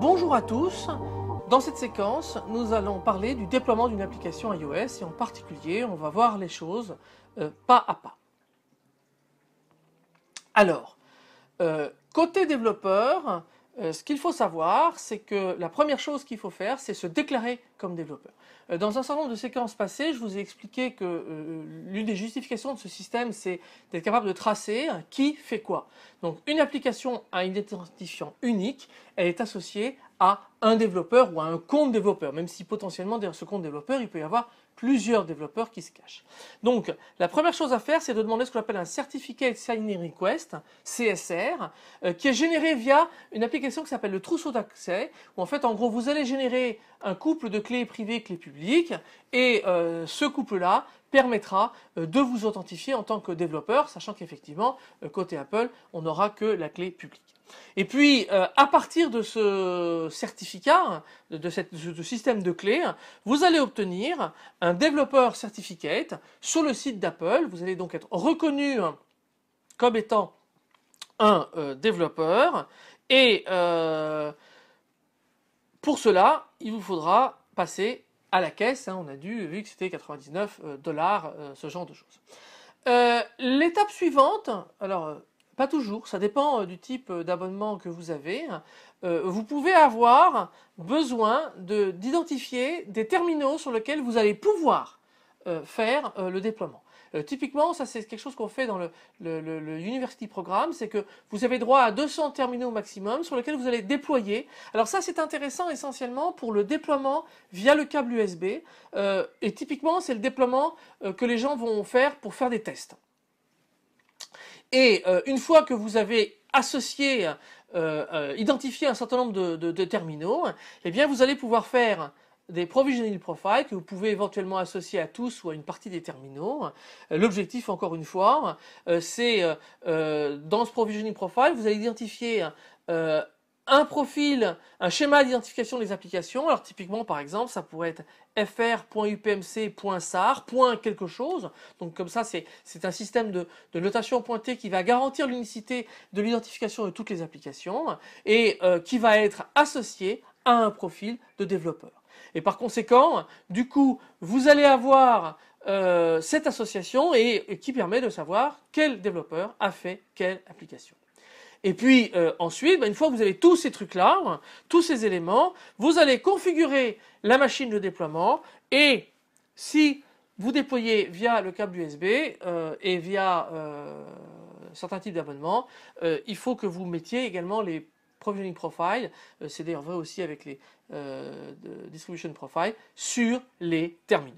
Bonjour à tous. Dans cette séquence, nous allons parler du déploiement d'une application iOS et en particulier, on va voir les choses euh, pas à pas. Alors, euh, côté développeur, euh, ce qu'il faut savoir, c'est que la première chose qu'il faut faire, c'est se déclarer développeur. Euh, dans un certain nombre de séquences passées, je vous ai expliqué que euh, euh, l'une des justifications de ce système, c'est d'être capable de tracer qui fait quoi. Donc une application à un identifiant unique, elle est associée à un développeur ou à un compte développeur, même si potentiellement derrière ce compte développeur, il peut y avoir plusieurs développeurs qui se cachent. Donc, la première chose à faire, c'est de demander ce qu'on appelle un Certificate Signing Request, CSR, qui est généré via une application qui s'appelle le trousseau d'accès, où en fait, en gros, vous allez générer un couple de clé privée, clé publique, et euh, ce couple-là permettra euh, de vous authentifier en tant que développeur, sachant qu'effectivement, euh, côté Apple, on n'aura que la clé publique. Et puis, à partir de ce certificat, de, ce système de clés, vous allez obtenir un développeur certificate sur le site d'Apple. Vous allez donc être reconnu comme étant un développeur et pour cela, il vous faudra à la caisse. Hein. on a dû, vu que c'était 99 euh, dollars, euh, ce genre de choses. Euh, l'étape suivante, alors pas toujours, ça dépend du type d'abonnement que vous avez, hein. vous pouvez avoir besoin d'identifier des terminaux sur lesquels vous allez pouvoir faire le déploiement. Euh, typiquement, ça c'est quelque chose qu'on fait dans le, University Programme, c'est que vous avez droit à 200 terminaux maximum sur lesquels vous allez déployer. Alors ça c'est intéressant essentiellement pour le déploiement via le câble USB. Euh, et typiquement, c'est le déploiement euh, que les gens vont faire pour faire des tests. Et une fois que vous avez associé, identifié un certain nombre de, terminaux, eh bien vous allez pouvoir faire des provisioning profiles que vous pouvez éventuellement associer à tous ou à une partie des terminaux. Euh, l'objectif, encore une fois, euh, c'est euh, dans ce provisioning profile, vous allez identifier un profil, un schéma d'identification des applications. Alors typiquement, par exemple, ça pourrait être fr.upmc.sar.quelque quelque chose. Donc comme ça, c'est un système de, notation pointée qui va garantir l'unicité de l'identification de toutes les applications et qui va être associé à un profil de développeur. Et par conséquent, du coup, vous allez avoir euh, cette association et, qui permet de savoir quel développeur a fait quelle application. Et puis euh, ensuite, bah, une fois que vous avez tous ces trucs-là, tous ces éléments, vous allez configurer la machine de déploiement et si vous déployez via le câble USB euh, et via certains types d'abonnements, il faut que vous mettiez également les Provisioning Profile, euh, c'est d'ailleurs vrai aussi avec les euh, Distribution Profile, sur les terminaux.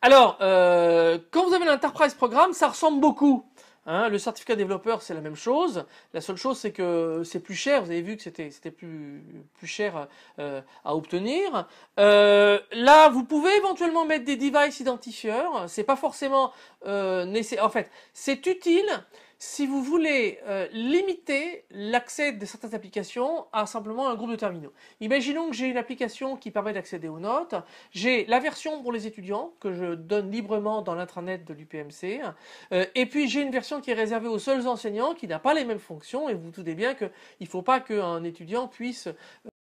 Alors, euh, quand vous avez l'Enterprise Programme, ça ressemble beaucoup. Hein. le certificat développeur, c'est la même chose. La seule chose, c'est que c'est plus cher. Vous avez vu que c'était plus, cher à obtenir. là, vous pouvez éventuellement mettre des device Ce C'est pas forcément nécessaire. En fait, c'est utile si vous voulez euh, limiter l'accès de certaines applications à simplement un groupe de terminaux. Imaginons que j'ai une application qui permet d'accéder aux notes, j'ai la version pour les étudiants que je donne librement dans l'intranet de l'UPMC, euh, et puis j'ai une version qui est réservée aux seuls enseignants qui n'a pas les mêmes fonctions, et vous, vous doutez bien qu'il ne faut pas qu'un étudiant puisse